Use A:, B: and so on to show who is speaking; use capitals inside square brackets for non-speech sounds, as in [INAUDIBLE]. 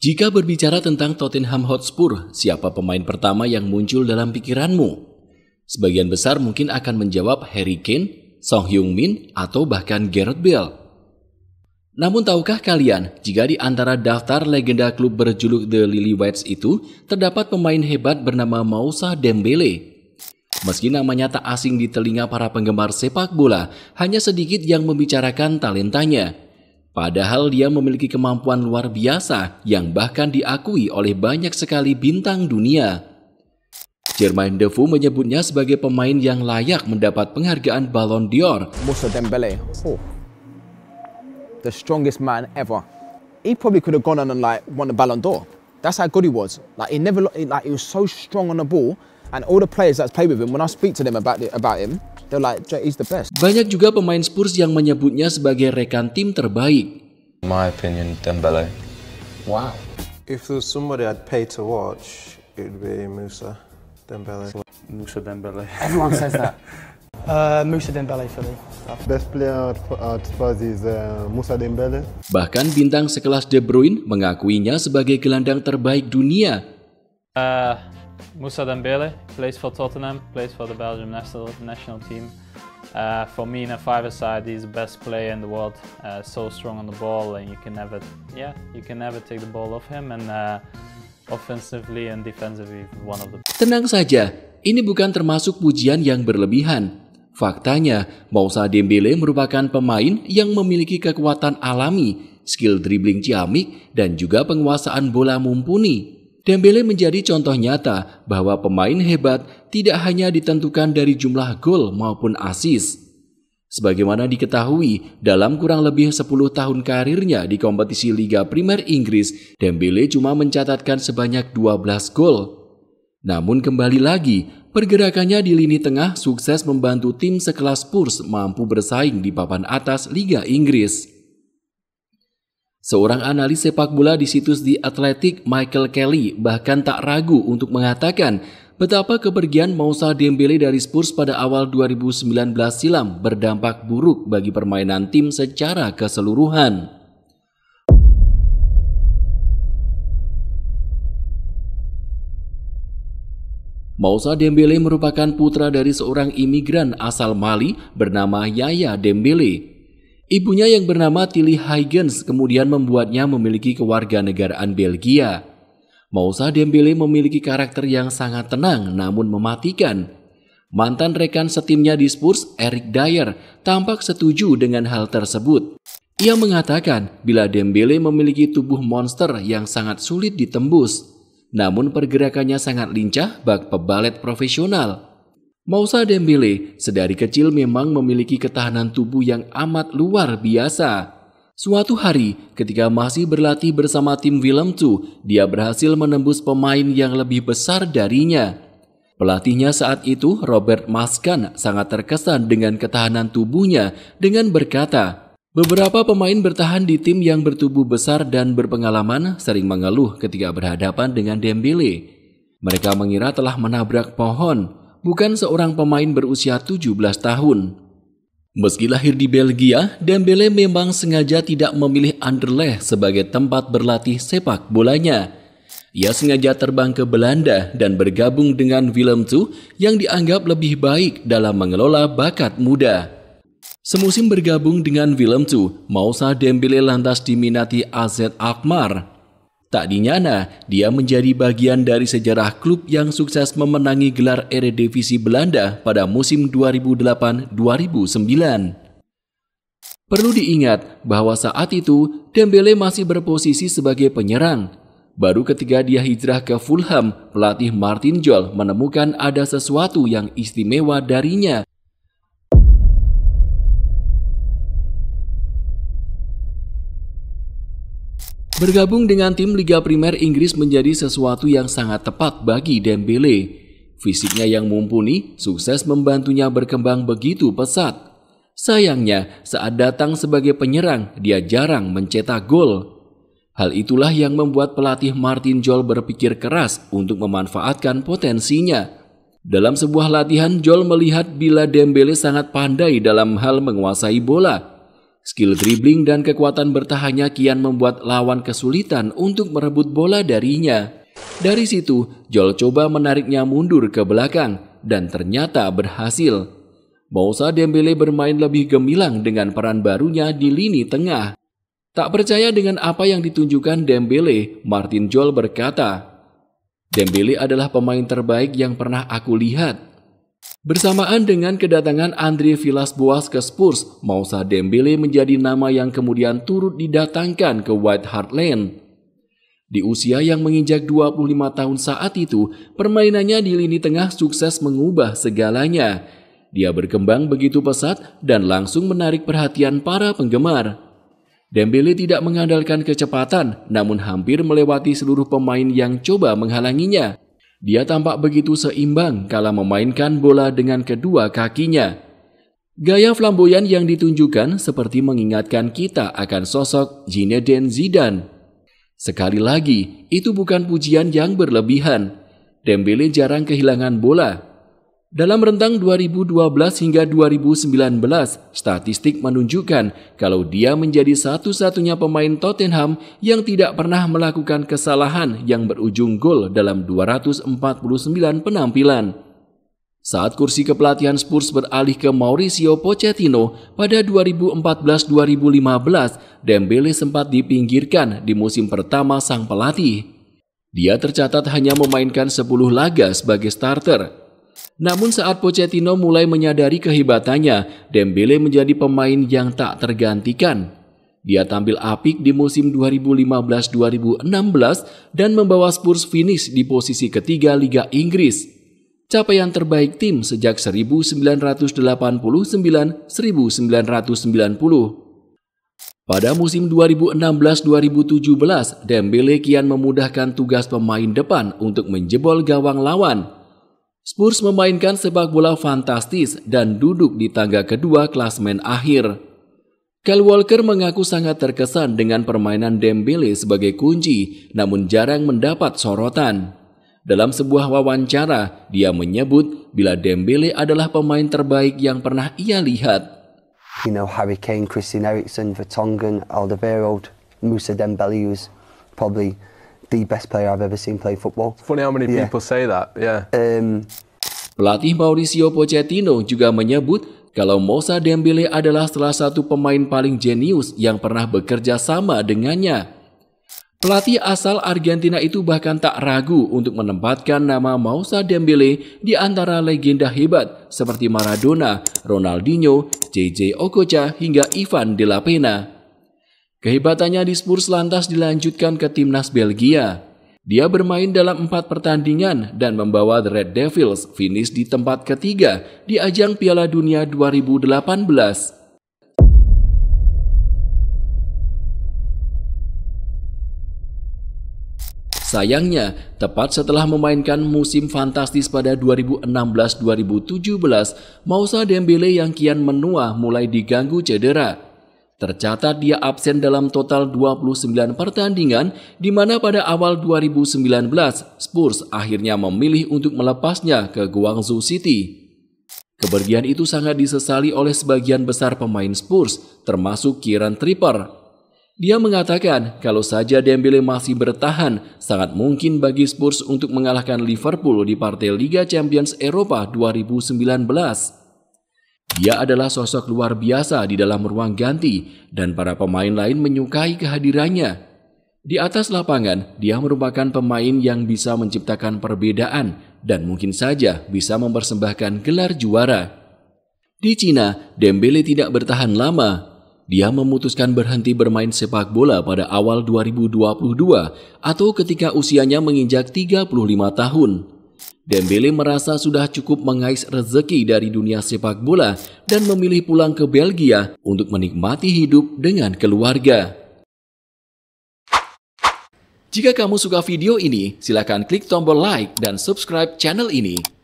A: Jika berbicara tentang Tottenham Hotspur, siapa pemain pertama yang muncul dalam pikiranmu? Sebagian besar mungkin akan menjawab Harry Kane, Song Hyung Min, atau bahkan Gareth Bale. Namun tahukah kalian, jika di antara daftar legenda klub berjuluk The Lily Lilywhites itu, terdapat pemain hebat bernama Moussa Dembele. Meski namanya tak asing di telinga para penggemar sepak bola, hanya sedikit yang membicarakan talentanya. Padahal dia memiliki kemampuan luar biasa yang bahkan diakui oleh banyak sekali bintang dunia. Jermain Defoe menyebutnya sebagai pemain yang layak mendapat penghargaan Ballon d'Or. Musa Dembele, oh. the strongest man ever. He probably could have gone on and like won the Ballon d'Or. That's how good he was. Like he never, like he was so strong on the ball. And all the players that's played with him, when I speak to them about, the, about him, they're like, Jay, he's the best. Banyak juga pemain Spurs yang menyebutnya sebagai rekan tim terbaik. My opinion, Dembele. Wow. If there's somebody I'd pay to watch, it'd be Musa Dembele. Musa Dembele. [LAUGHS] Everyone says that. Bahkan bintang sekelas De Bruyne mengakuinya sebagai gelandang terbaik dunia. Uh, Moussa Dembele plays for Tottenham, plays for the Belgium national, national team. Uh, for me, in a five-a-side, he's the best player in the world. Uh, so strong on the ball, and you can never, yeah, you can never take the ball off him. And uh, offensively and defensively, one of the. Tenang saja, ini bukan termasuk pujian yang berlebihan. Faktanya, Moussa Dembele merupakan pemain yang memiliki kekuatan alami, skill dribbling ciamik, dan juga penguasaan bola mumpuni. Dembele menjadi contoh nyata bahwa pemain hebat tidak hanya ditentukan dari jumlah gol maupun asis. Sebagaimana diketahui, dalam kurang lebih 10 tahun karirnya di kompetisi Liga Primer Inggris, Dembele cuma mencatatkan sebanyak 12 gol. Namun kembali lagi, pergerakannya di lini tengah sukses membantu tim sekelas Spurs mampu bersaing di papan atas Liga Inggris. Seorang analis sepak bola di situs di Athletic, Michael Kelly, bahkan tak ragu untuk mengatakan betapa kepergian Moussa Dembele dari Spurs pada awal 2019 silam berdampak buruk bagi permainan tim secara keseluruhan. Moussa Dembele merupakan putra dari seorang imigran asal Mali bernama Yaya Dembele Ibunya yang bernama Tilly Huygens kemudian membuatnya memiliki kewarganegaraan Belgia. Mausa Dembele memiliki karakter yang sangat tenang namun mematikan. Mantan rekan setimnya di Spurs, Eric Dyer, tampak setuju dengan hal tersebut. Ia mengatakan bila Dembele memiliki tubuh monster yang sangat sulit ditembus. Namun pergerakannya sangat lincah bak pebalet profesional. Mausa Dembele sedari kecil memang memiliki ketahanan tubuh yang amat luar biasa. Suatu hari, ketika masih berlatih bersama tim Willem II, dia berhasil menembus pemain yang lebih besar darinya. Pelatihnya saat itu, Robert Maskan, sangat terkesan dengan ketahanan tubuhnya dengan berkata, Beberapa pemain bertahan di tim yang bertubuh besar dan berpengalaman sering mengeluh ketika berhadapan dengan Dembele. Mereka mengira telah menabrak pohon, bukan seorang pemain berusia 17 tahun. Meski lahir di Belgia, Dembele memang sengaja tidak memilih Anderlecht sebagai tempat berlatih sepak bolanya. Ia sengaja terbang ke Belanda dan bergabung dengan Willem II yang dianggap lebih baik dalam mengelola bakat muda. Semusim bergabung dengan Willem II, Mausa Dembele lantas diminati AZ Alkmaar. Tak dinyana, dia menjadi bagian dari sejarah klub yang sukses memenangi gelar Eredivisie Belanda pada musim 2008-2009. Perlu diingat bahwa saat itu Dembele masih berposisi sebagai penyerang. Baru ketika dia hijrah ke Fulham, pelatih Martin Jol menemukan ada sesuatu yang istimewa darinya Bergabung dengan tim Liga Primer Inggris menjadi sesuatu yang sangat tepat bagi Dembele. Fisiknya yang mumpuni sukses membantunya berkembang begitu pesat. Sayangnya, saat datang sebagai penyerang, dia jarang mencetak gol. Hal itulah yang membuat pelatih Martin Jol berpikir keras untuk memanfaatkan potensinya. Dalam sebuah latihan, Jol melihat bila Dembele sangat pandai dalam hal menguasai bola – Skill dribbling dan kekuatan bertahannya kian membuat lawan kesulitan untuk merebut bola darinya. Dari situ, Joel coba menariknya mundur ke belakang dan ternyata berhasil. Moussa Dembele bermain lebih gemilang dengan peran barunya di lini tengah. Tak percaya dengan apa yang ditunjukkan Dembele, Martin Joel berkata, "Dembele adalah pemain terbaik yang pernah aku lihat. Bersamaan dengan kedatangan Andre Villas-Boas ke Spurs, Moussa Dembele menjadi nama yang kemudian turut didatangkan ke White Hart Lane. Di usia yang menginjak 25 tahun saat itu, permainannya di lini tengah sukses mengubah segalanya. Dia berkembang begitu pesat dan langsung menarik perhatian para penggemar. Dembele tidak mengandalkan kecepatan, namun hampir melewati seluruh pemain yang coba menghalanginya. Dia tampak begitu seimbang kala memainkan bola dengan kedua kakinya. Gaya flamboyan yang ditunjukkan seperti mengingatkan kita akan sosok Zinedine Zidane. Sekali lagi, itu bukan pujian yang berlebihan. Dembele jarang kehilangan bola, dalam rentang 2012 hingga 2019, statistik menunjukkan kalau dia menjadi satu-satunya pemain Tottenham yang tidak pernah melakukan kesalahan yang berujung gol dalam 249 penampilan. Saat kursi kepelatihan Spurs beralih ke Mauricio Pochettino pada 2014-2015, Dembele sempat dipinggirkan di musim pertama sang pelatih. Dia tercatat hanya memainkan 10 laga sebagai starter namun saat Pochettino mulai menyadari kehebatannya, Dembele menjadi pemain yang tak tergantikan. Dia tampil apik di musim 2015-2016 dan membawa Spurs finish di posisi ketiga Liga Inggris. Capaian terbaik tim sejak 1989-1990. Pada musim 2016-2017, Dembele kian memudahkan tugas pemain depan untuk menjebol gawang lawan. Spurs memainkan sepak bola fantastis dan duduk di tangga kedua klasmen akhir. Kyle Walker mengaku sangat terkesan dengan permainan Dembele sebagai kunci, namun jarang mendapat sorotan. Dalam sebuah wawancara, dia menyebut bila Dembele adalah pemain terbaik yang pernah ia lihat. You know, Harry Kane, Christian Eriksen, Vertonghen, Alderweireld, Musa Dembele was probably the best player I've ever seen play football. It's funny how many yeah. people say that. Yeah. Um, Pelatih Mauricio Pochettino juga menyebut kalau Moussa Dembele adalah salah satu pemain paling jenius yang pernah bekerja sama dengannya. Pelatih asal Argentina itu bahkan tak ragu untuk menempatkan nama Moussa Dembele di antara legenda hebat seperti Maradona, Ronaldinho, JJ Okocha hingga Ivan De La Pena. Kehebatannya di Spurs lantas dilanjutkan ke timnas Belgia. Dia bermain dalam empat pertandingan dan membawa The Red Devils finish di tempat ketiga di ajang Piala Dunia 2018. Sayangnya, tepat setelah memainkan musim fantastis pada 2016-2017, Mausa Dembele yang kian menua mulai diganggu cedera. Tercatat dia absen dalam total 29 pertandingan di mana pada awal 2019 Spurs akhirnya memilih untuk melepasnya ke Guangzhou City. Kepergian itu sangat disesali oleh sebagian besar pemain Spurs, termasuk Kieran Tripper. Dia mengatakan kalau saja Dembele masih bertahan, sangat mungkin bagi Spurs untuk mengalahkan Liverpool di partai Liga Champions Eropa 2019. Dia adalah sosok luar biasa di dalam ruang ganti dan para pemain lain menyukai kehadirannya. Di atas lapangan, dia merupakan pemain yang bisa menciptakan perbedaan dan mungkin saja bisa mempersembahkan gelar juara. Di Cina, Dembele tidak bertahan lama. Dia memutuskan berhenti bermain sepak bola pada awal 2022 atau ketika usianya menginjak 35 tahun. Dembele merasa sudah cukup mengais rezeki dari dunia sepak bola dan memilih pulang ke Belgia untuk menikmati hidup dengan keluarga. Jika kamu suka video ini, silakan klik tombol like dan subscribe channel ini.